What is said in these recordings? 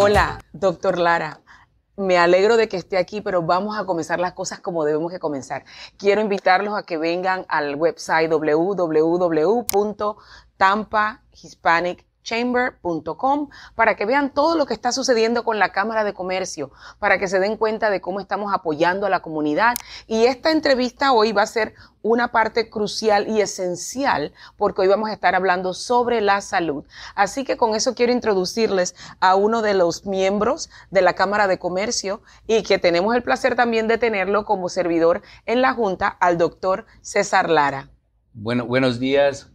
Hola, doctor Lara. Me alegro de que esté aquí, pero vamos a comenzar las cosas como debemos que comenzar. Quiero invitarlos a que vengan al website www.tampahispanic.com chamber.com para que vean todo lo que está sucediendo con la Cámara de Comercio, para que se den cuenta de cómo estamos apoyando a la comunidad. Y esta entrevista hoy va a ser una parte crucial y esencial porque hoy vamos a estar hablando sobre la salud. Así que con eso quiero introducirles a uno de los miembros de la Cámara de Comercio y que tenemos el placer también de tenerlo como servidor en la Junta, al doctor César Lara. Bueno, buenos días,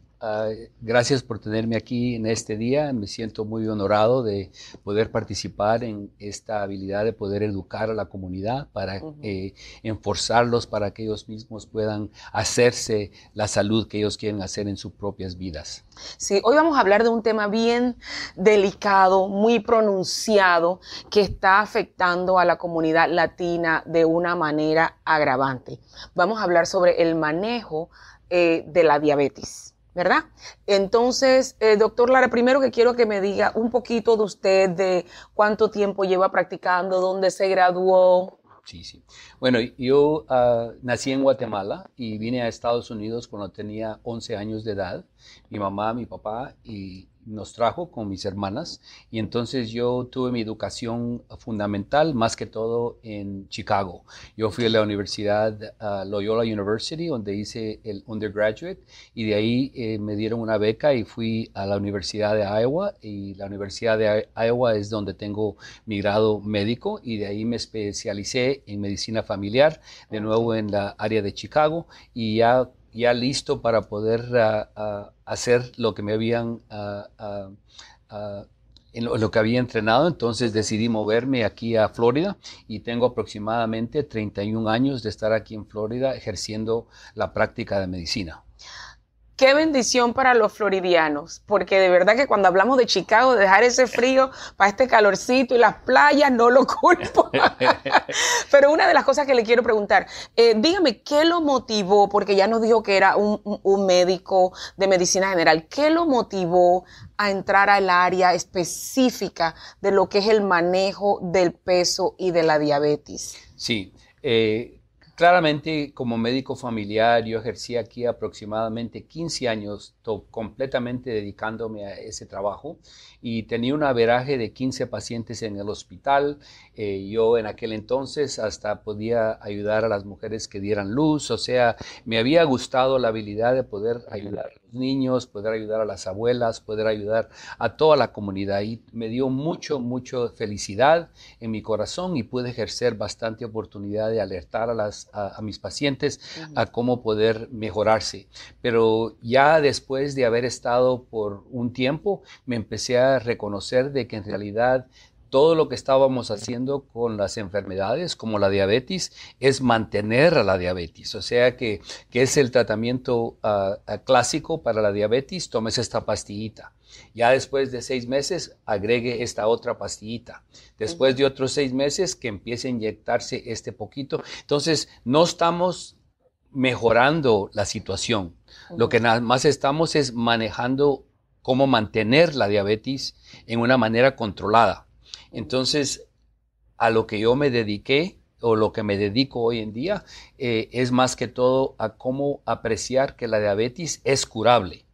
gracias por tenerme aquí en este día. Me siento muy honorado de poder participar en esta habilidad de poder educar a la comunidad para eh, enforzarlos para que ellos mismos puedan hacerse la salud que ellos quieren hacer en sus propias vidas. Sí, hoy vamos a hablar de un tema bien delicado, muy pronunciado, que está afectando a la comunidad latina de una manera agravante. Vamos a hablar sobre el manejo eh, de la diabetes. ¿verdad? Entonces, eh, doctor Lara, primero que quiero que me diga un poquito de usted, de cuánto tiempo lleva practicando, dónde se graduó. Sí, sí. Bueno, yo ah, nací en Guatemala y vine a Estados Unidos cuando tenía 11 años de edad. Mi mamá, mi papá y, nos trajo con mis hermanas y entonces yo tuve mi educación fundamental más que todo en Chicago. Yo fui a la universidad Loyola University donde hice el undergraduate y de ahí eh, me dieron una beca y fui a la Universidad de Iowa y la Universidad de Iowa es donde tengo mi grado médico y de ahí me especialicé en medicina familiar de nuevo en la área de Chicago y ya ya listo para poder ah, ah, hacer lo que me habían, ah, lo, que había entrenado. Entonces decidí moverme aquí a Florida y tengo aproximadamente 31 años de estar aquí en Florida ejerciendo la práctica de medicina. Qué bendición para los floridianos, porque de verdad que cuando hablamos de Chicago, dejar ese frío para este calorcito y las playas, no lo culpo. Pero una de las cosas que le quiero preguntar, eh, dígame, ¿qué lo motivó? Porque ya nos dijo que era un, médico de medicina general. ¿Qué lo motivó a entrar al área específica de lo que es el manejo del peso y de la diabetes? Sí, eh, Claramente, como médico familiar, yo ejercí aquí aproximadamente 15 años completamente dedicándome a ese trabajo y tenía un averaje de 15 pacientes en el hospital. Eh, yo en aquel entonces hasta podía ayudar a las mujeres que dieran luz, o sea, me había gustado la habilidad de poder ayudar niños, poder ayudar a las abuelas, poder ayudar a toda la comunidad. Y me dio mucho, mucho felicidad en mi corazón y pude ejercer bastante oportunidad de alertar a, las, a, mis pacientes a cómo poder mejorarse. Pero ya después de haber estado por un tiempo, me empecé a reconocer de que en realidad todo lo que estábamos haciendo con las enfermedades como la diabetes es mantener a la diabetes. O sea que, es el tratamiento ah, ah, clásico para la diabetes, tomes esta pastillita. Ya después de seis meses, agregue esta otra pastillita. Después de otros seis meses, que empiece a inyectarse este poquito. Entonces, no estamos mejorando la situación. Lo que nada más estamos es manejando cómo mantener la diabetes en una manera controlada. Entonces, a lo que yo me dediqué o lo que me dedico hoy en día eh, es más que todo a cómo apreciar que la diabetes es curable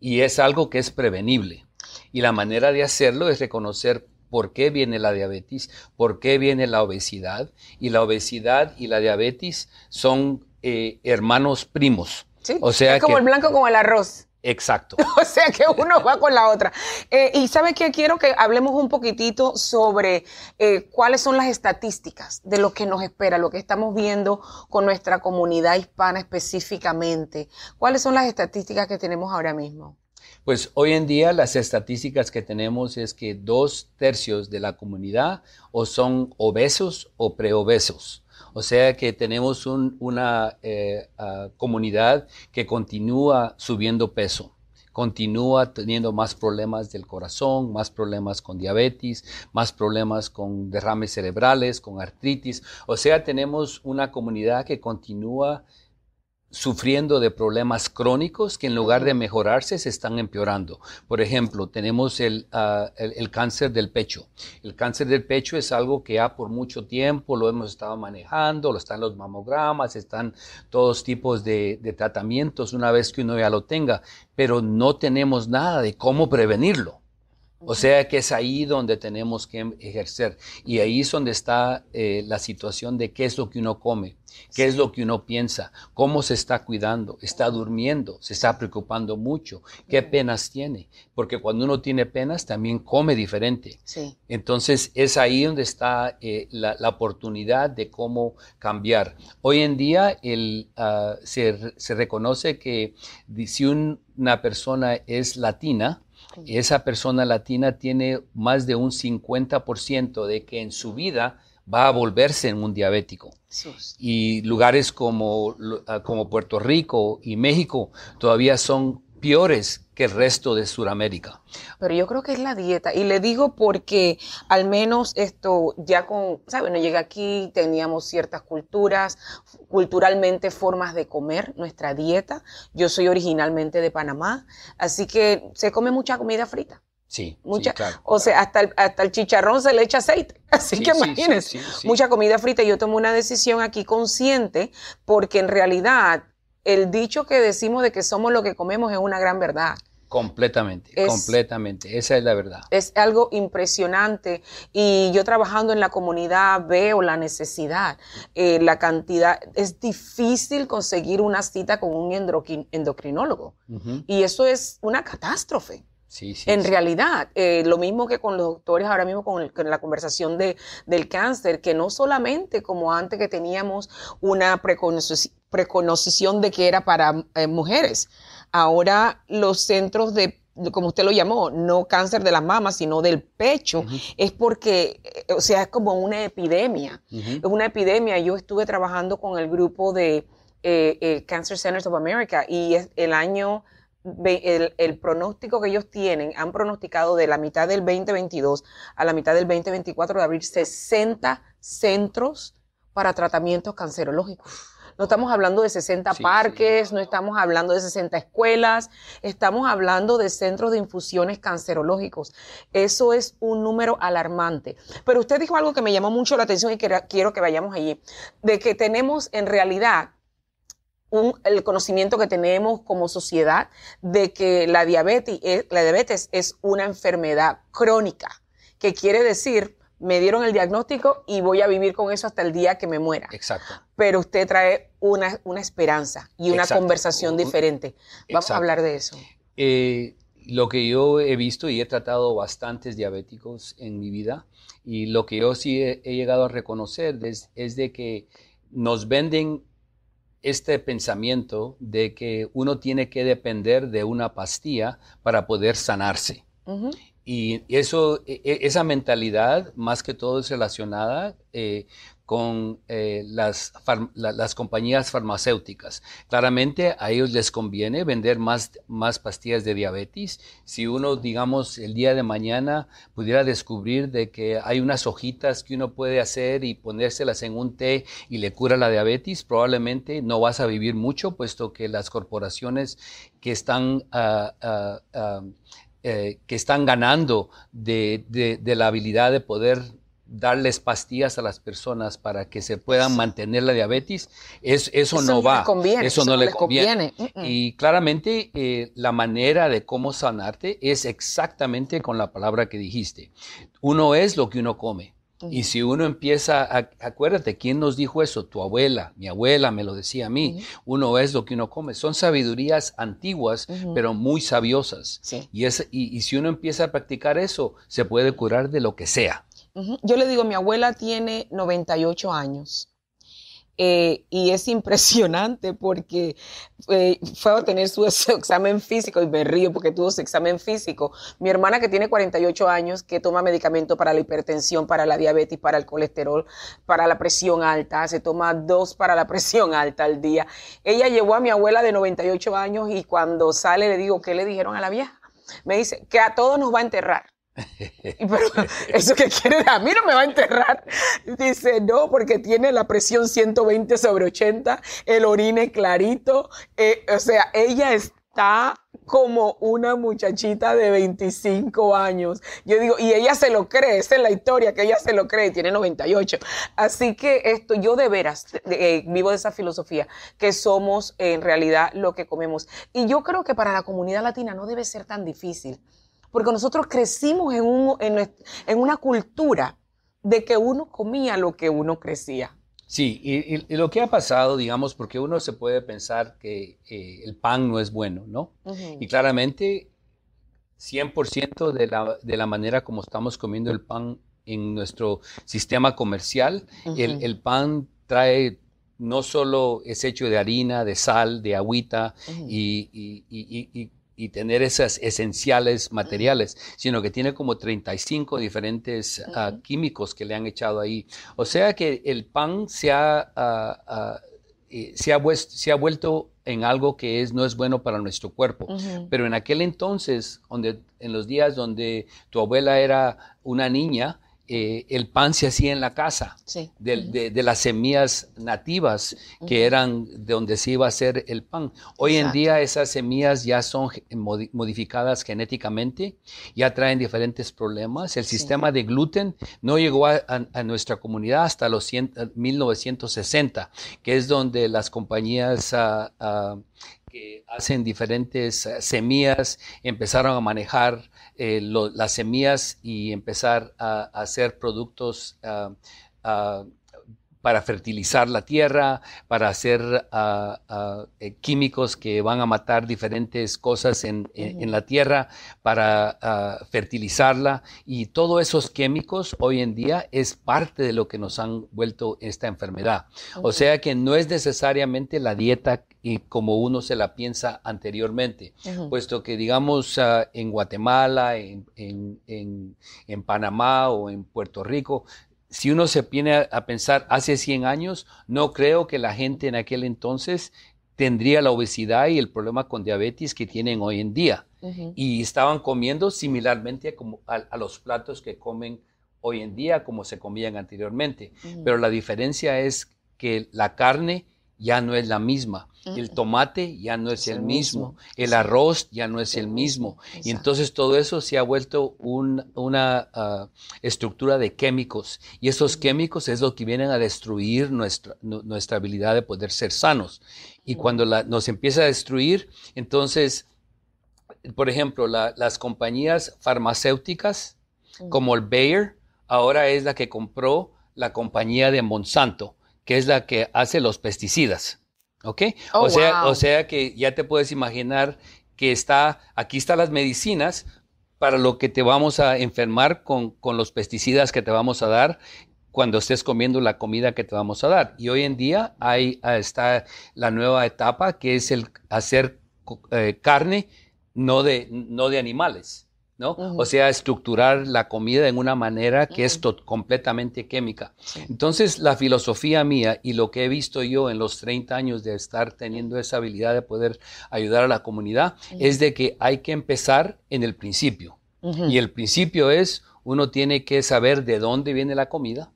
y es algo que es prevenible. Y la manera de hacerlo es reconocer por qué viene la diabetes, por qué viene la obesidad. Y la obesidad y la diabetes son eh, hermanos primos. o sea es como el blanco como el arroz. Exacto. o sea que uno va con la otra. Eh, y sabe qué? quiero que hablemos un poquitito sobre eh, cuáles son las estadísticas de lo que nos espera, lo que estamos viendo con nuestra comunidad hispana específicamente. ¿Cuáles son las estadísticas que tenemos ahora mismo? Pues hoy en día las estadísticas que tenemos es que dos tercios de la comunidad o son obesos o preobesos. O sea que tenemos una eh, ah, comunidad que continúa subiendo peso continúa teniendo más problemas del corazón, más problemas con diabetes, más problemas con derrames cerebrales, con artritis. O sea, tenemos una comunidad que continúa sufriendo de problemas crónicos que en lugar de mejorarse se están empeorando. Por ejemplo, tenemos ah, el, cáncer del pecho. El cáncer del pecho es algo que ya por mucho tiempo lo hemos estado manejando, lo están los mamogramas, están todos tipos de tratamientos una vez que uno ya lo tenga, pero no tenemos nada de cómo prevenirlo. O sea que es ahí donde tenemos que ejercer. Y ahí es donde está eh, la situación de qué es lo que uno come, qué es lo que uno piensa, cómo se está cuidando, está durmiendo, se está preocupando mucho, qué penas tiene. Porque cuando uno tiene penas también come diferente. Sí. Entonces es ahí donde está eh, la, oportunidad de cómo cambiar. Hoy en día ah, se, reconoce que si una persona es latina, esa persona latina tiene más de un 50% de que en su vida va a volverse en un diabético. Y lugares como, ah, como Puerto Rico y México todavía son peores que el resto de Sudamérica. Pero yo creo que es la dieta. Y le digo porque al menos esto ya con, ¿sabes? No llegué aquí, teníamos ciertas culturas, culturalmente formas de comer, nuestra dieta. Yo soy originalmente de Panamá, así que se come mucha comida frita. Sí, mucha, claro, o sea, hasta el, hasta el chicharrón se le echa aceite. Así que imagínense, mucha comida frita. Yo tomo una decisión aquí consciente porque en realidad el dicho que decimos de que somos lo que comemos es una gran verdad. Completamente, completamente. Esa es la verdad. Es algo impresionante y yo trabajando en la comunidad veo la necesidad, eh, la cantidad. Es difícil conseguir una cita con un endocrinólogo y eso es una catástrofe en realidad, eh, lo mismo que con los doctores ahora mismo con, la conversación de, del cáncer, que no solamente como antes que teníamos una preconocición de que era para eh, mujeres, ahora los centros de como usted lo llamó, no cáncer de las mamas, sino del pecho, es porque, eh, o sea, es como una epidemia, es una epidemia. Yo estuve trabajando con el grupo de Cancer Centers of America y el año el, pronóstico que ellos tienen, han pronosticado de la mitad del 2022 a la mitad del 2024 de abrir 60 centros para tratamientos cancerológicos. No estamos hablando de 60 parques, no estamos hablando de 60 escuelas, estamos hablando de centros de infusiones cancerológicos. Eso es un número alarmante. Pero usted dijo algo que me llamó mucho la atención y que quiero que vayamos allí, de que tenemos en realidad el conocimiento que tenemos como sociedad de que la diabetes, es, eh, la diabetes es una enfermedad crónica, que quiere decir me dieron el diagnóstico y voy a vivir con eso hasta el día que me muera. Exacto. Pero usted trae una, esperanza y una conversación diferente. Vamos a hablar de eso. Eh, lo que yo he visto y he tratado bastantes diabéticos en mi vida y lo que yo sí he, llegado a reconocer es, de que nos venden este pensamiento de que uno tiene que depender de una pastilla para poder sanarse. Y eso, e, e, esa mentalidad, más que todo, es relacionada eh, con eh, las, las, compañías farmacéuticas. Claramente a ellos les conviene vender más, más pastillas de diabetes. Si uno, digamos, el día de mañana pudiera descubrir de que hay unas hojitas que uno puede hacer y ponérselas en un té y le cura la diabetes, probablemente no vas a vivir mucho, puesto que las corporaciones que están... Ah, ah, ah, eh, que están ganando de, la habilidad de poder darles pastillas a las personas para que se puedan mantener la diabetes, eso, no, va. Conviene, eso, no, le conviene. Y claramente eh, la manera de cómo sanarte es exactamente con la palabra que dijiste. Uno es lo que uno come. Y si uno empieza, acuérdate, ¿quién nos dijo eso? Tu abuela, mi abuela me lo decía a mí. Uno es lo que uno come. Son sabidurías antiguas, pero muy sabiosas. y si uno empieza a practicar eso, se puede curar de lo que sea. Yo le digo, mi abuela tiene 98 años. Eh, y es impresionante porque eh, fue a tener su, examen físico y me río porque tuvo su examen físico. Mi hermana que tiene 48 años, que toma medicamento para la hipertensión, para la diabetes, para el colesterol, para la presión alta, se toma dos para la presión alta al día. Ella llevó a mi abuela de 98 años y cuando sale le digo, ¿qué le dijeron a la vieja? Me dice que a todos nos va a enterrar. Pero, ¿eso que quiere? A mí no me va a enterrar. Dice, no, porque tiene la presión 120 sobre 80, el orine clarito. Eh, o sea, ella está como una muchachita de 25 años. Yo digo, y ella se lo cree, esa es la historia, que ella se lo cree, tiene 98. Así que esto, yo de veras eh, vivo de esa filosofía, que somos en realidad lo que comemos. Y yo creo que para la comunidad latina no debe ser tan difícil porque nosotros crecimos en, en, una cultura de que uno comía lo que uno crecía. Sí, y, lo que ha pasado, digamos, porque uno se puede pensar que eh, el pan no es bueno, ¿no? Y claramente, 100% de la, de la manera como estamos comiendo el pan en nuestro sistema comercial, el, pan trae no solo es hecho de harina, de sal, de agüita y, y, y tener esas esenciales materiales, sino que tiene como 35 diferentes ah, químicos que le han echado ahí. O sea que el pan se ha, ah, ah, eh, se, ha vuelto en algo que es, no es bueno para nuestro cuerpo. Pero en aquel entonces, donde, en los días donde tu abuela era una niña, eh, el pan se hacía en la casa, de, las semillas nativas que eran de donde se iba a hacer el pan. Hoy en día esas semillas ya son modificadas genéticamente, ya traen diferentes problemas. El sistema de gluten no llegó a, nuestra comunidad hasta los 1960, eh, que es donde las compañías... Ah, ah, que hacen diferentes eh, semillas, empezaron a manejar eh, las semillas y empezar a, hacer productos ah, ah, para fertilizar la tierra, para hacer ah, eh, químicos que van a matar diferentes cosas en, la tierra, para fertilizarla. Y todos esos químicos hoy en día es parte de lo que nos han vuelto esta enfermedad. O sea que no es necesariamente la dieta y como uno se la piensa anteriormente, puesto que digamos ah, en Guatemala, en, Panamá o en Puerto Rico, si uno se viene a, pensar hace 100 años, no creo que la gente en aquel entonces tendría la obesidad y el problema con diabetes que tienen hoy en día. Y estaban comiendo similarmente a, los platos que comen hoy en día, como se comían anteriormente. Pero la diferencia es que la carne ya no es la misma. El mm. tomate ya no es, el mismo. el arroz ya no es el mismo. Y entonces todo eso se ha vuelto una ah, estructura de químicos. Y esos químicos es lo que vienen a destruir nuestra, habilidad de poder ser sanos. Y cuando nos empieza a destruir, entonces, por ejemplo, las compañías farmacéuticas, como el Bayer, ahora es la que compró la compañía de Monsanto, que es la que hace los pesticidas. ¿Ok? Oh, o, sea, o sea que ya te puedes imaginar que está, aquí están las medicinas para lo que te vamos a enfermar con, los pesticidas que te vamos a dar cuando estés comiendo la comida que te vamos a dar. Y hoy en día hay, ah, está la nueva etapa que es el hacer eh, carne no de, no de animales. O sea, estructurar la comida en una manera que es completamente química. Entonces, la filosofía mía y lo que he visto yo en los 30 años de estar teniendo esa habilidad de poder ayudar a la comunidad es de que hay que empezar en el principio. Y el principio es, uno tiene que saber de dónde viene la comida,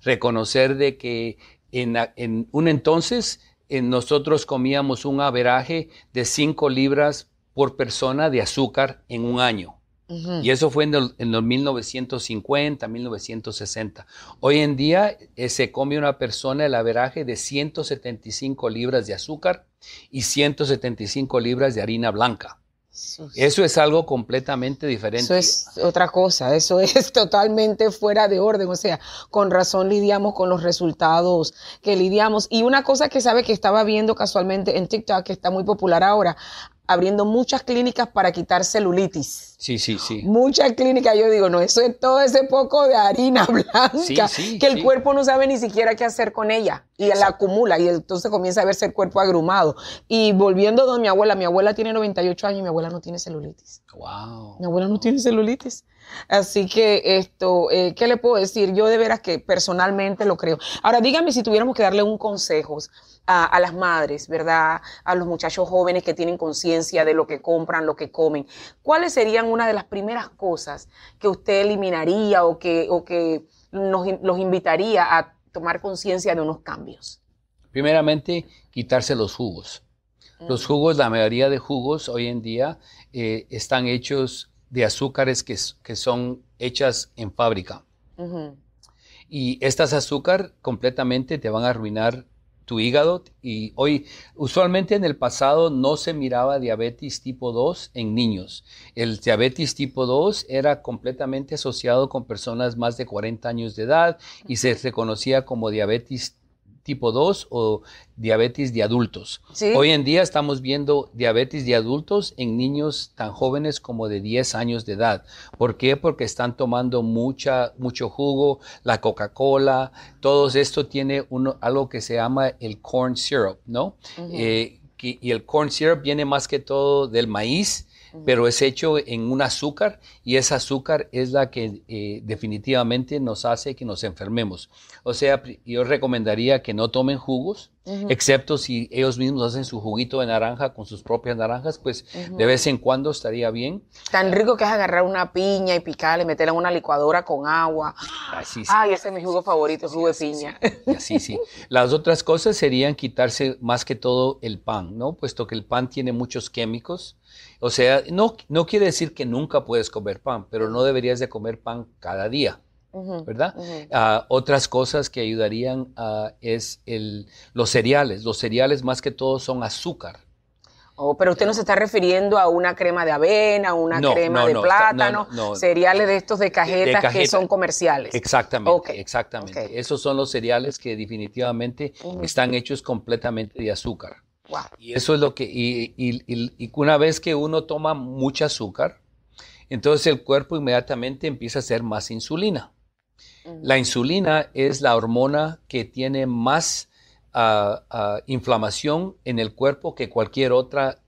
reconocer de que en, un entonces nosotros comíamos un averaje de 5 libras por persona de azúcar en un año. Y eso fue en, los 1950, 1960. Hoy en día eh, se come una persona el averaje de 175 libras de azúcar y 175 libras de harina blanca. eso es algo completamente diferente. Eso es otra cosa, eso es totalmente fuera de orden, o sea, con razón lidiamos con los resultados que lidiamos. Y una cosa que sabe que estaba viendo casualmente en TikTok, que está muy popular ahora, abriendo muchas clínicas para quitar celulitis. Sí, sí, sí. Mucha clínica, yo digo, no, eso es todo ese poco de harina blanca que el cuerpo no sabe ni siquiera qué hacer con ella y la acumula y entonces comienza a verse el cuerpo agrumado. Y volviendo a mi abuela, mi abuela tiene 98 años y mi abuela no tiene celulitis. Wow. Mi abuela no tiene celulitis. Así que esto, eh, ¿qué le puedo decir? Yo de veras que personalmente lo creo. Ahora dígame si tuviéramos que darle un consejo a, a las madres, ¿verdad? A los muchachos jóvenes que tienen conciencia de lo que compran, lo que comen. ¿Cuáles serían una de las primeras cosas que usted eliminaría o que, o que nos, los invitaría a tomar conciencia de unos cambios? Primeramente, quitarse los jugos. Los mm. jugos, la mayoría de jugos hoy en día eh, están hechos de azúcares que, son hechas en fábrica. Y estas azúcares completamente te van a arruinar tu hígado y hoy usualmente en el pasado no se miraba diabetes tipo 2 en niños. El diabetes tipo 2 era completamente asociado con personas más de 40 años de edad y se reconocía como diabetes tipo 2 o diabetes de adultos. Hoy en día estamos viendo diabetes de adultos en niños tan jóvenes como de 10 años de edad. ¿Por qué? Porque están tomando mucha, mucho jugo, la Coca-Cola, todo esto tiene uno, algo que se llama el corn syrup, ¿no? Eh, y el corn syrup viene más que todo del maíz pero es hecho en un azúcar y ese azúcar es la que eh, definitivamente nos hace que nos enfermemos. O sea, yo recomendaría que no tomen jugos, excepto si ellos mismos hacen su juguito de naranja con sus propias naranjas, pues de vez en cuando estaría bien. Tan rico que es agarrar una piña y picarla y meterla en una licuadora con agua. Así Ay, ese es mi jugo favorito, jugo de piña. Así sí. Las otras cosas serían quitarse más que todo el pan, ¿no? Puesto que el pan tiene muchos químicos o sea, no, no quiere decir que nunca puedes comer pan, pero no deberías de comer pan cada día. ¿verdad? Ah, otras cosas que ayudarían ah, es los cereales. Los cereales más que todo son azúcar. Oh, pero usted nos está refiriendo a una crema de avena, una crema de plátano, cereales de estos de cajetas cajeta. que son comerciales. Exactamente, exactamente. Esos son los cereales que definitivamente están hechos completamente de azúcar. Y eso es lo que, y, una vez que uno toma mucho azúcar, entonces el cuerpo inmediatamente empieza a hacer más insulina. Mm. La insulina es la hormona que tiene más ah, ah, inflamación en el cuerpo que cualquier otra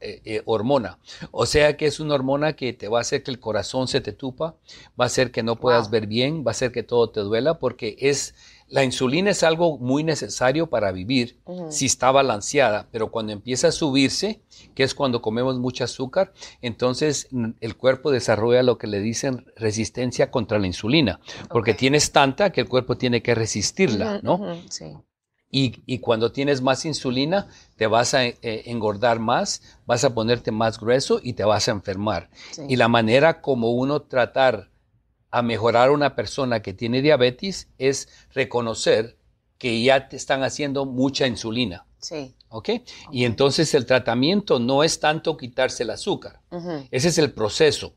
eh, eh, hormona. O sea que es una hormona que te va a hacer que el corazón se te tupa, va a hacer que no puedas ver bien, va a hacer que todo te duela, porque es la insulina es algo muy necesario para vivir si está balanceada, pero cuando empieza a subirse, que es cuando comemos mucho azúcar, entonces el cuerpo desarrolla lo que le dicen resistencia contra la insulina, porque tienes tanta que el cuerpo tiene que resistirla, ¿no? sí. Y, cuando tienes más insulina, te vas a eh, engordar más, vas a ponerte más grueso y te vas a enfermar. Y la manera como uno tratar a mejorar a una persona que tiene diabetes es reconocer que ya te están haciendo mucha insulina. Sí. ¿Ok? Y entonces el tratamiento no es tanto quitarse el azúcar. Ese es el proceso.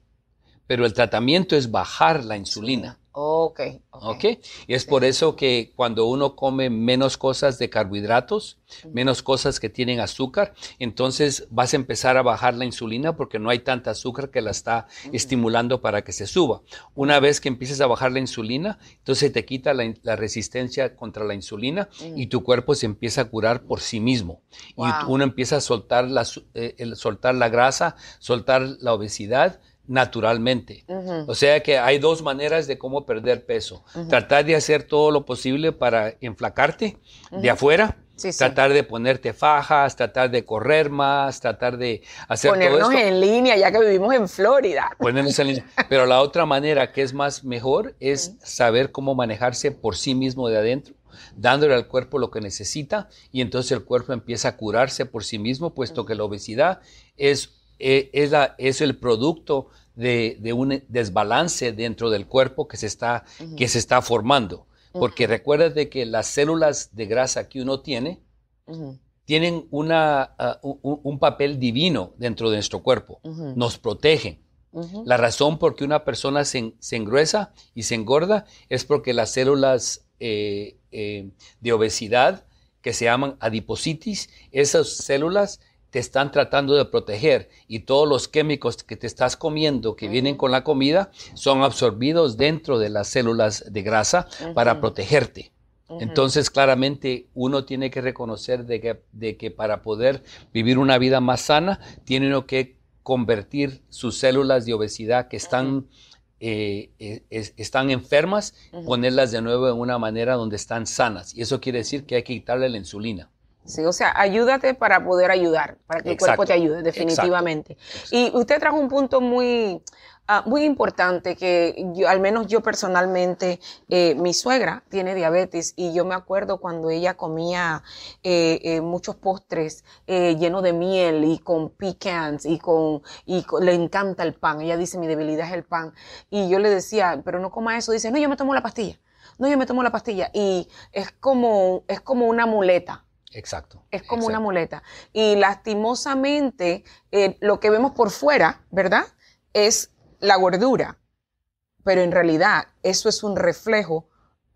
Pero el tratamiento es bajar la insulina. Ok. Ok. okay? Y es por eso que cuando uno come menos cosas de carbohidratos, menos cosas que tienen azúcar, entonces vas a empezar a bajar la insulina porque no hay tanta azúcar que la está estimulando para que se suba. Una vez que empieces a bajar la insulina, entonces te quita la, resistencia contra la insulina y mm. tu cuerpo se empieza a curar por sí mismo. Y uno empieza a soltar eh, soltar la grasa, soltar la obesidad, naturalmente. O sea que hay dos maneras de cómo perder peso. Tratar de hacer todo lo posible para enflacarte de afuera. tratar de ponerte fajas, tratar de correr más, tratar de hacer Ponernos en línea, ya que vivimos en Florida. Ponernos en línea. Pero la otra manera que es más mejor es saber cómo manejarse por sí mismo de adentro dándole al cuerpo lo que necesita y entonces el cuerpo empieza a curarse por sí mismo, puesto que la obesidad es e, es, el producto de, un desbalance dentro del cuerpo que se está, que se está formando. Porque recuérdate que las células de grasa que uno tiene tienen ah, un, papel divino dentro de nuestro cuerpo, nos protegen. La razón por que una persona se, engruesa y se engorda es porque las células eh, eh, de obesidad, que se llaman adipositis esas células te están tratando de proteger y todos los químicos que te estás comiendo que vienen con la comida son absorbidos dentro de las células de grasa para protegerte. Entonces, claramente uno tiene que reconocer de que, para poder vivir una vida más sana, tiene que convertir sus células de obesidad que están eh, eh, están enfermas, ponerlas de nuevo en una manera donde están sanas. Y eso quiere decir que hay que quitarle la insulina. Sí, o sea, ayúdate para poder ayudar, para que el cuerpo te ayude, definitivamente. Y usted trajo un punto muy, ah, muy importante que yo, al menos yo personalmente, eh, mi suegra tiene diabetes y yo me acuerdo cuando ella comía eh, eh, muchos postres llenos de miel y con pecans y con, y le encanta el pan. Ella dice, mi debilidad es el pan. Y yo le decía, pero no coma eso. Dice, no, yo me tomo la pastilla. No, yo me tomo la pastilla. Y es como, es como una muleta Exacto. Es como una muleta. Y lastimosamente, eh, lo que vemos por fuera, ¿verdad? Es la gordura. Pero en realidad, eso es un reflejo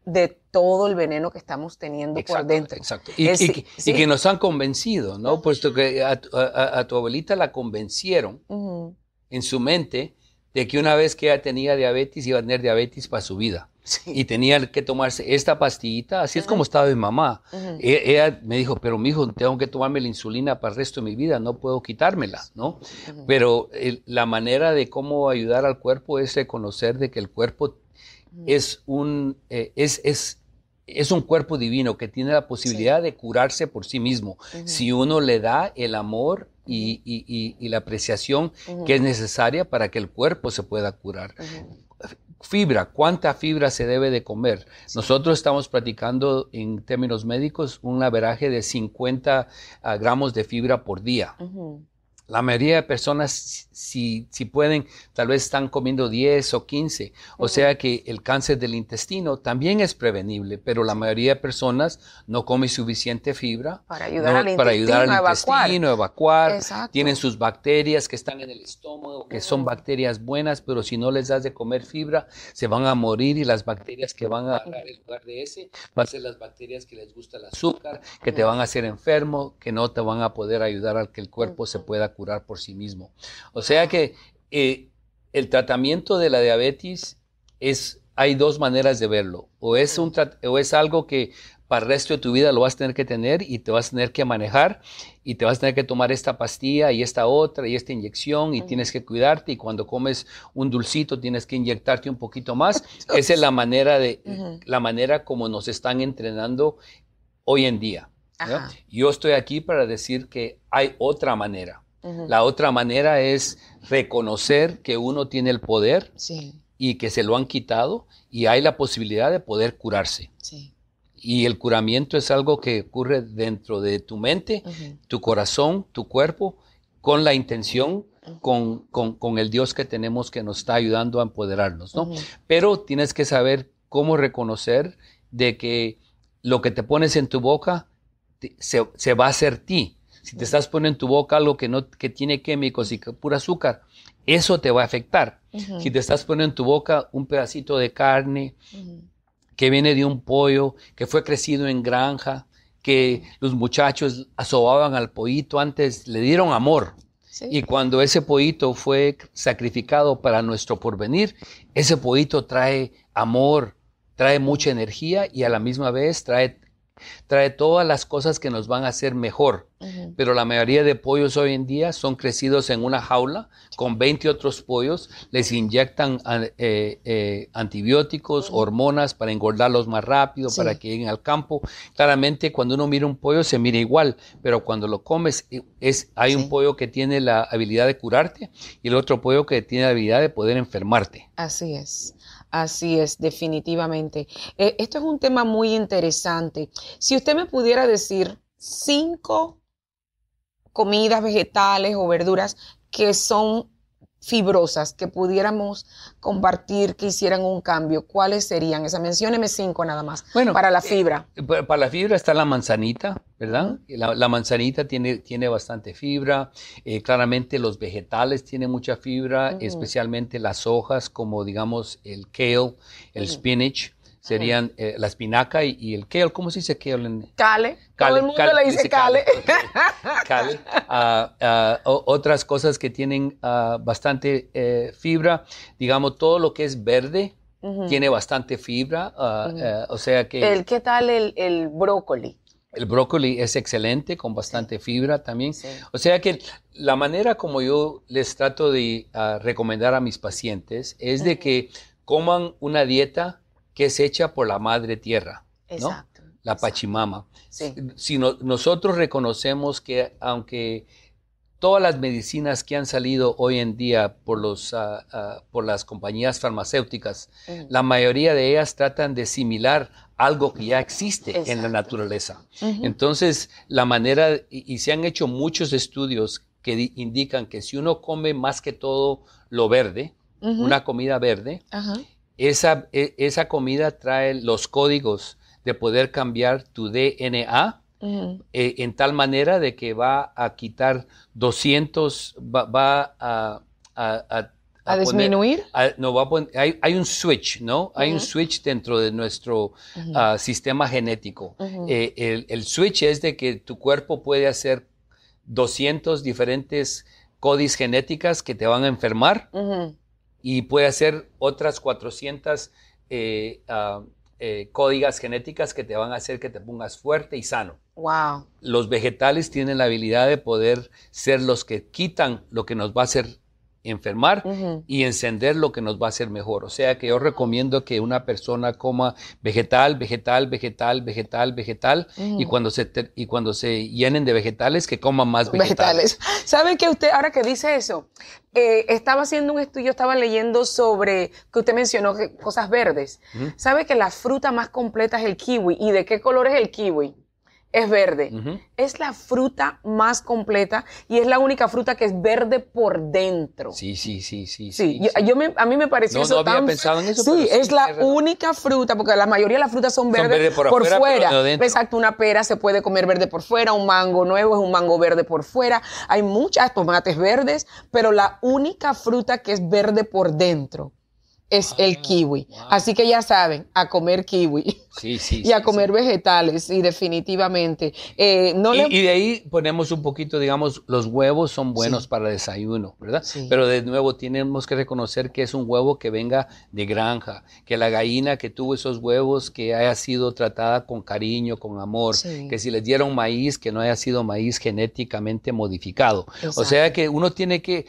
de todo el veneno que estamos teniendo por dentro. Exacto. Y, que, nos han convencido, ¿no? Puesto que a, tu abuelita la convencieron en su mente de que una vez que ella tenía diabetes iba a tener diabetes para su vida. Y tenía que tomarse esta pastillita, así es como estaba mi mamá. E, ella me dijo, pero mi hijo, tengo que tomarme la insulina para el resto de mi vida, no puedo quitármela, ¿no? Pero la manera de cómo ayudar al cuerpo es reconocer de que el cuerpo es un, eh, es, un cuerpo divino que tiene la posibilidad de curarse por sí mismo. Si uno le da el amor y, la apreciación que es necesaria para que el cuerpo se pueda curar fibra, cuánta fibra se debe de comer. Nosotros estamos practicando en términos médicos un averaje de 50 ah, gramos de fibra por día. La mayoría de personas, si, si pueden, tal vez están comiendo 10 o 15. O sea que el cáncer del intestino también es prevenible, pero la mayoría de personas no come suficiente fibra para ayudar, al, intestino, a evacuar. Tienen sus bacterias que están en el estómago, que son bacterias buenas, pero si no les das de comer fibra, se van a morir y las bacterias que van a agarrar el lugar de ese van a ser las bacterias que les gusta el azúcar, que te van a hacer enfermo, que no te van a poder ayudar a que el cuerpo se pueda curar por sí mismo. O sea que eh, el tratamiento de la diabetes es, hay dos maneras de verlo. O es, un, o es algo que para el resto de tu vida lo vas a tener que tener y te vas a tener que manejar y te vas a tener que tomar esta pastilla y esta otra y esta inyección y tienes que cuidarte y cuando comes un dulcito tienes que inyectarte un poquito más. Esa es la manera de la manera como nos están entrenando hoy en día. Yo estoy aquí para decir que hay otra manera. La otra manera es reconocer que uno tiene el poder y que se lo han quitado y hay la posibilidad de poder curarse. Y el curamiento es algo que ocurre dentro de tu mente, tu corazón, tu cuerpo, con la intención, con, con, el Dios que tenemos que nos está ayudando a empoderarnos. ¿no? Pero tienes que saber cómo reconocer de que lo que te pones en tu boca se, se, va a ser ti si te estás poniendo en tu boca algo que, no, que tiene químicos y que pura azúcar, eso te va a afectar. Si te estás poniendo en tu boca un pedacito de carne que viene de un pollo, que fue crecido en granja, que los muchachos asobaban al pollito antes, le dieron amor. Y cuando ese pollito fue sacrificado para nuestro porvenir, ese pollito trae amor, trae mucha energía y a la misma vez trae trae todas las cosas que nos van a hacer mejor. Pero la mayoría de pollos hoy en día son crecidos en una jaula con 20 otros pollos, les inyectan eh, eh, antibióticos, hormonas para engordarlos más rápido, para que lleguen al campo. Claramente cuando uno mira un pollo se mira igual, pero cuando lo comes eh, es, hay un pollo que tiene la habilidad de curarte y el otro pollo que tiene la habilidad de poder enfermarte. Así es. Así es, definitivamente. Eh, esto es un tema muy interesante. Si usted me pudiera decir cinco comidas vegetales o verduras que son fibrosas, que pudiéramos compartir, que hicieran un cambio, ¿cuáles serían? Esa mencióneme cinco nada más. Bueno, para la eh, fibra. Eh, para la fibra está la manzanita, ¿verdad? La, la, manzanita tiene, tiene bastante fibra, eh, claramente los vegetales tienen mucha fibra, especialmente las hojas como digamos el kale, el spinach. Serían eh, la espinaca y, el kale. ¿Cómo se dice kale? Kale, Todo el mundo le dice kale. Ah, ah, otras cosas que tienen ah, bastante eh, fibra. Digamos, todo lo que es verde tiene bastante fibra. o sea que... El, ¿Qué tal el, el brócoli? El brócoli es excelente, con bastante fibra también. O sea que la manera como yo les trato de ah, recomendar a mis pacientes es de que coman una dieta que es hecha por la madre tierra, Exacto. ¿no? La Pachimama. Sí. Si nosotros reconocemos que aunque todas las medicinas que han salido hoy en día por, los, ah, ah, por las compañías farmacéuticas, la mayoría de ellas tratan de similar algo que ya existe en la naturaleza. Entonces, la manera, y, se han hecho muchos estudios que indican que si uno come más que todo lo verde, una comida verde, esa, e, esa comida trae los códigos de poder cambiar tu DNA eh, en tal manera de que va a quitar 200, va, a, a, disminuir? no, hay, un switch, ¿no? Hay un switch dentro de nuestro ah, sistema genético. Eh, el, switch es de que tu cuerpo puede hacer 200 diferentes codis genéticas que te van a enfermar y puede hacer otras 400 códigos eh, códigas genéticas que te van a hacer que te pongas fuerte y sano. Wow. Los vegetales tienen la habilidad de poder ser los que quitan lo que nos va a hacer enfermar y encender lo que nos va a hacer mejor. O sea que yo recomiendo que una persona coma vegetal, vegetal, vegetal, vegetal, vegetal y cuando se y cuando se llenen de vegetales que coman más vegetales. ¿Sabe que usted ahora que dice eso? Eh, estaba haciendo un estudio, estaba leyendo sobre que usted mencionó cosas verdes. ¿Sabe que la fruta más completa es el kiwi y de qué color es el kiwi? es verde. Es la fruta más completa y es la única fruta que es verde por dentro. Sí, sí, sí, sí. Sí, a mí me pareció eso eso no había pensado en eso. Sí, es la única fruta, porque la mayoría de las frutas son verdes por, fuera. Exacto, una pera se puede comer verde por fuera, un mango nuevo es un mango verde por fuera. Hay muchas tomates verdes, pero la única fruta que es verde por dentro es ah, el kiwi. Así que ya saben, a comer kiwi sí, sí, y a comer vegetales, eh, y definitivamente. no y, de ahí ponemos un poquito, digamos, los huevos son buenos para desayuno, ¿verdad? Pero de nuevo tenemos que reconocer que es un huevo que venga de granja, que la gallina que tuvo esos huevos, que haya sido tratada con cariño, con amor, que si les dieron maíz, que no haya sido maíz genéticamente modificado. O sea que uno tiene que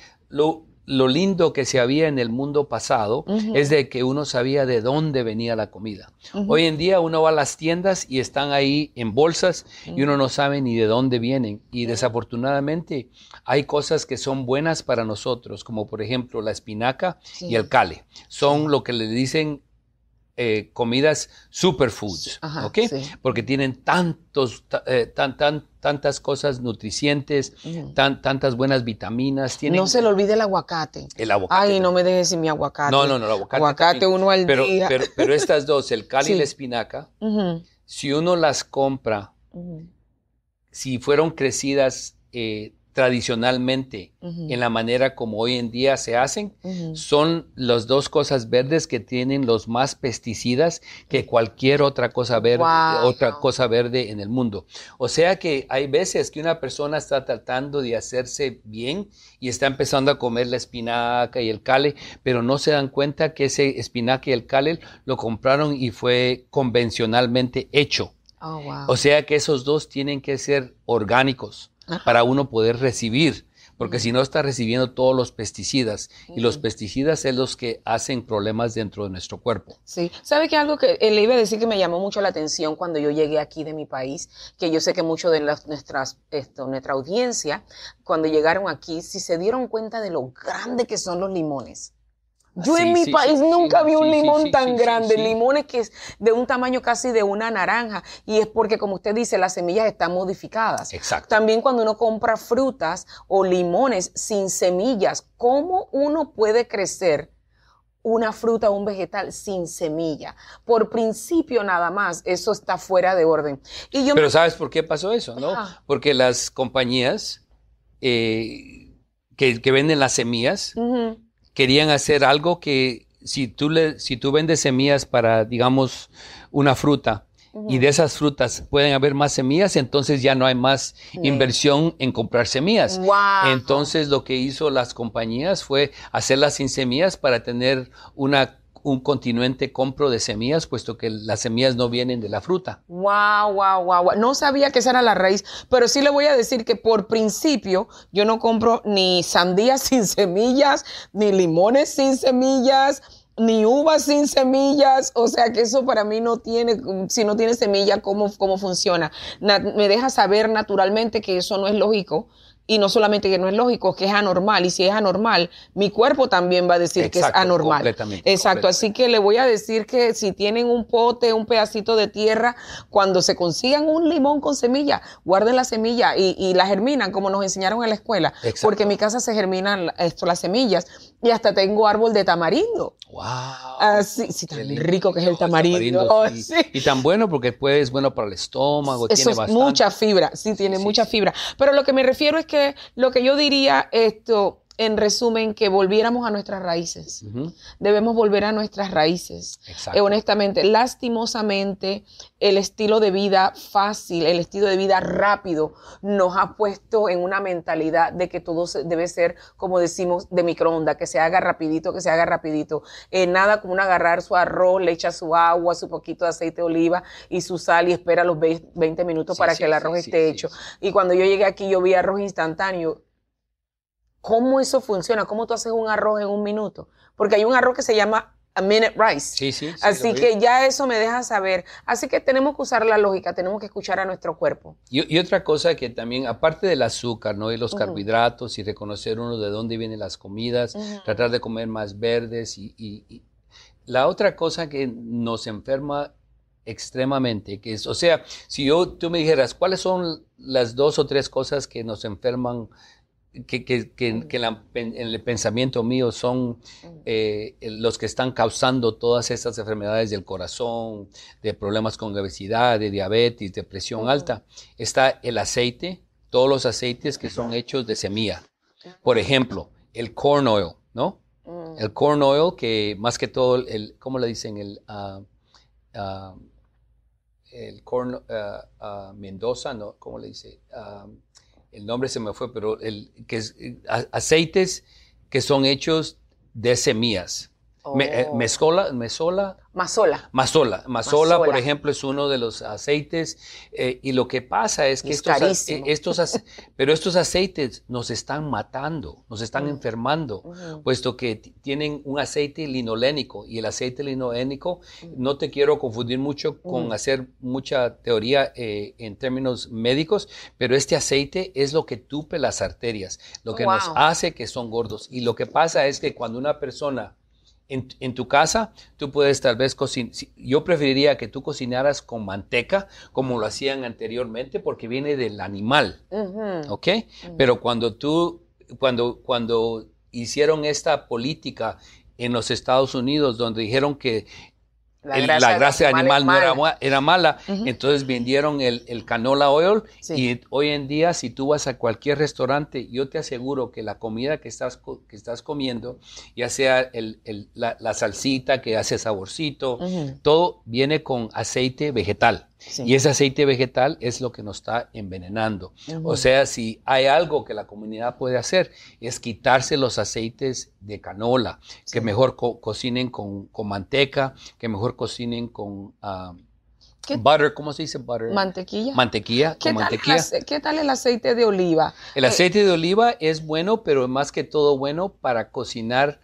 lo lindo que se había en el mundo pasado es de que uno sabía de dónde venía la comida. Hoy en día uno va a las tiendas y están ahí en bolsas y uno no sabe ni de dónde vienen. Y desafortunadamente hay cosas que son buenas para nosotros, como por ejemplo la espinaca y el cale. Son lo que le dicen eh, comidas superfoods, Porque tienen tantos, eh, tantas cosas nutricientes, tantas buenas vitaminas. No se le olvide el aguacate. El aguacate. Ay, no me dejes sin mi aguacate. No, no, no, el aguacate. uno al día. Pero, estas dos, el cal y la espinaca, si uno las compra, si fueron crecidas eh, tradicionalmente en la manera como hoy en día se hacen, son las dos cosas verdes que tienen los más pesticidas que cualquier otra cosa verde, en el mundo. O sea que hay veces que una persona está tratando de hacerse bien y está empezando a comer la espinaca y el cale, pero no se dan cuenta que ese espinaca y el cale lo compraron y fue convencionalmente hecho. Oh, o sea que esos dos tienen que ser orgánicos para uno poder recibir, porque si no está recibiendo todos los pesticidas y los pesticidas son los que hacen problemas dentro de nuestro cuerpo. Sí, sabe que algo que eh, le iba a decir que me llamó mucho la atención cuando yo llegué aquí de mi país, que yo sé que mucho de nuestras nuestra audiencia cuando llegaron aquí si se dieron cuenta de lo grande que son los limones. Yo en mi país nunca vi un limón tan grande, limones que es de un tamaño casi de una naranja, y es porque, como usted dice, las semillas están modificadas. Exacto. También cuando uno compra frutas o limones sin semillas, ¿cómo uno puede crecer? una fruta o un vegetal sin semilla. Por principio nada más, eso está fuera de orden. Y yo Pero ¿sabes por qué pasó eso? ¿no? Porque las compañías eh, que, venden las semillas querían hacer algo que si tú, le, si tú vendes semillas para, digamos, una fruta, y de esas frutas pueden haber más semillas, entonces ya no hay más inversión en comprar semillas. Entonces lo que hizo las compañías fue hacerlas sin semillas para tener una un continuente compro de semillas, puesto que las semillas no vienen de la fruta. Wow, wow, wow, No sabía que esa era la raíz, pero sí le voy a decir que por principio yo no compro ni sandías sin semillas, ni limones sin semillas, ni uvas sin semillas, o sea que eso para mí no tiene, si no tiene semilla, ¿cómo, cómo funciona? me deja saber naturalmente que eso no es lógico y no solamente que no es lógico, que es anormal. Y si es anormal, mi cuerpo también va a decir que es anormal. Completamente, Exacto. Así que le voy a decir que si tienen un pote, un pedacito de tierra, cuando se consigan un limón con semilla, guarden la semilla y, la germinan, como nos enseñaron en la escuela. Porque en mi casa se germinan esto, las semillas. Y hasta tengo árbol de tamarindo. ¡Wow! Así, ah, sí, tan rico que es el tamarindo. Oh, y tan bueno porque es bueno para el estómago. Eso tiene es mucha fibra. Sí, tiene mucha fibra. Pero lo que me refiero es que lo que yo diría esto, en resumen, que volviéramos a nuestras raíces. Debemos volver a nuestras raíces. Eh, honestamente, lastimosamente, el estilo de vida fácil, el estilo de vida rápido, nos ha puesto en una mentalidad de que todo debe ser, como decimos, de microondas, que se haga rapidito, que se haga rapidito. Eh, nada como un agarrar su arroz, le echa su agua, su poquito de aceite de oliva y su sal y espera los 20 minutos para que el arroz esté hecho. Y cuando yo llegué aquí, yo vi arroz instantáneo cómo eso funciona, cómo tú haces un arroz en un minuto. Porque hay un arroz que se llama a minute rice. Sí, sí, Así que ya eso me deja saber. Así que tenemos que usar la lógica, tenemos que escuchar a nuestro cuerpo. Y, otra cosa que también, aparte del azúcar, ¿no? Y los carbohidratos y reconocer uno de dónde vienen las comidas, tratar de comer más verdes y, y, la otra cosa que nos enferma extremadamente, que es, o sea, si yo, tú me dijeras, ¿cuáles son las dos o tres cosas que nos enferman que, que, que, en, el pensamiento mío son eh, los que están causando todas estas enfermedades del corazón, de problemas con obesidad, de diabetes, de presión alta. Está el aceite, todos los aceites que son hechos de semilla. Por ejemplo, el corn oil, ¿no? Mm. El corn oil, que más que todo, el, ¿cómo le dicen? El, ah, ah, el corn ah, Mendoza, ¿no? ¿Cómo le dice? el nombre se me fue, pero el, que es, eh, aceites que son hechos de semillas mezcola, eh, oh. mesola, mazola. mazola. Mazola. por ejemplo, es uno de los aceites eh, y lo que pasa es que estos, eh, pero estos aceites nos están matando, nos están mm. enfermando, puesto que tienen un aceite linolénico y el aceite linolénico, mm. no te quiero confundir mucho con hacer mucha teoría en términos médicos, pero este aceite es lo que tupe las arterias, lo que nos hace que son gordos y lo que pasa es que cuando una persona en, tu casa, tú puedes tal vez cocinar. Yo preferiría que tú cocinaras con manteca, como lo hacían anteriormente, porque viene del animal. ¿Ok? Mm. Pero cuando tú, cuando, cuando hicieron esta política en los Estados Unidos, donde dijeron que la grasa, animal, no era, mala, entonces vendieron el, canola oil y hoy en día si tú vas a cualquier restaurante, yo te aseguro que la comida que estás, que estás comiendo, ya sea el, la, salsita que hace saborcito, todo viene con aceite vegetal. Y ese aceite vegetal es lo que nos está envenenando. O sea, si hay algo que la comunidad puede hacer, es quitarse los aceites de canola, que mejor cocinen con, manteca, que mejor cocinen con... Ah, butter, ¿cómo se dice butter? Mantequilla. Mantequilla, ¿Qué, tal, ¿Qué tal el aceite de oliva? El eh, aceite de oliva es bueno, pero más que todo bueno para cocinar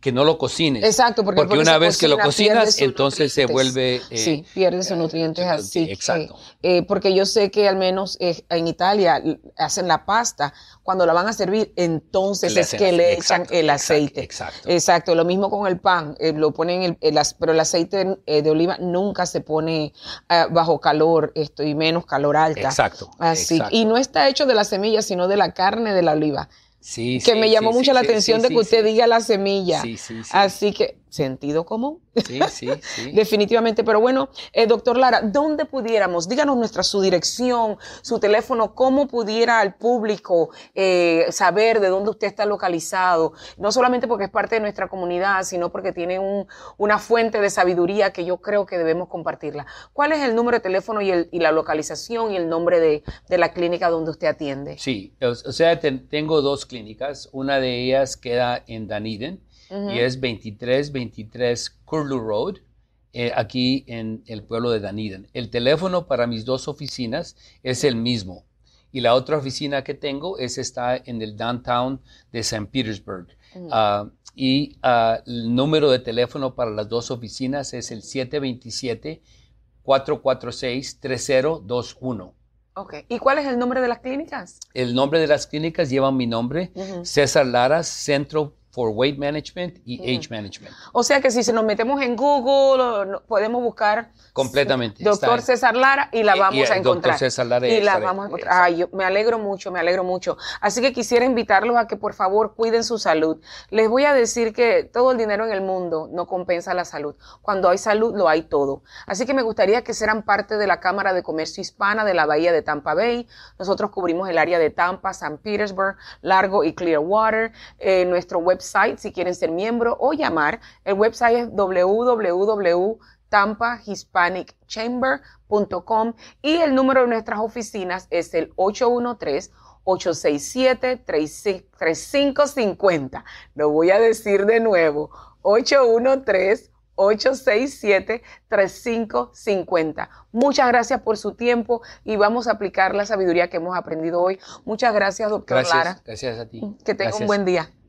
que no lo cocines. Exacto, porque, una vez que lo cocinas, entonces se vuelve... Eh, sí, pierde sus nutrientes así. Exacto. Eh, porque yo sé que al menos eh, en Italia hacen la pasta, cuando la van a servir, entonces es que le echan el aceite. Exacto, exacto, lo mismo con el pan, lo ponen, el, pero el aceite de, oliva nunca se pone bajo calor, esto, y menos calor alta. Exacto. Así, y no está hecho de la semilla, sino de la carne de la oliva. Sí, que me llamó mucho la atención de que usted diga la semilla. Así que sentido común. Sí, sí, sí. Definitivamente. Pero bueno, eh, doctor Lara, ¿dónde pudiéramos? Díganos nuestra, su dirección, su teléfono, cómo pudiera el público eh, saber de dónde usted está localizado. No solamente porque es parte de nuestra comunidad, sino porque tiene una fuente de sabiduría que yo creo que debemos compartirla. ¿Cuál es el número de teléfono y, el, la localización y el nombre de, la clínica donde usted atiende? Sí, o, sea, tengo dos clínicas. Una de ellas queda en Daniden y es 2323 Curlew Road, eh, aquí en el pueblo de Dunedin. El teléfono para mis dos oficinas es el mismo y la otra oficina que tengo es está en el downtown de St. Petersburg. Ah, y ah, el número de teléfono para las dos oficinas es el 727 446 3021. Ok. ¿Y cuál es el nombre de las clínicas? El nombre de las clínicas lleva mi nombre, César Lara, Centro for Weight Management y mm. Age Management. O sea que si nos metemos en Google, podemos buscar completamente Doctor César Lara y la vamos a encontrar. Doctor César Lara y la vamos a encontrar. yo me alegro mucho, me alegro mucho. Así que quisiera invitarlos a que por favor cuiden su salud. Les voy a decir que todo el dinero en el mundo no compensa la salud. Cuando hay salud lo hay todo. Así que me gustaría que serán parte de la Cámara de Comercio Hispana de la Bahía de Tampa Bay. Nosotros cubrimos el área de Tampa, San Petersburg, Largo y Clearwater. Eh, nuestro web si quieren ser miembro o llamar. El website es www.tampahispanicchamber.com y el número de nuestras oficinas es el 813-867-3550. Lo voy a decir de nuevo, 813-867-3550. Muchas gracias por su tiempo y vamos a aplicar la sabiduría que hemos aprendido hoy. Muchas gracias, doctora Clara. Gracias a ti. Que tenga un buen día.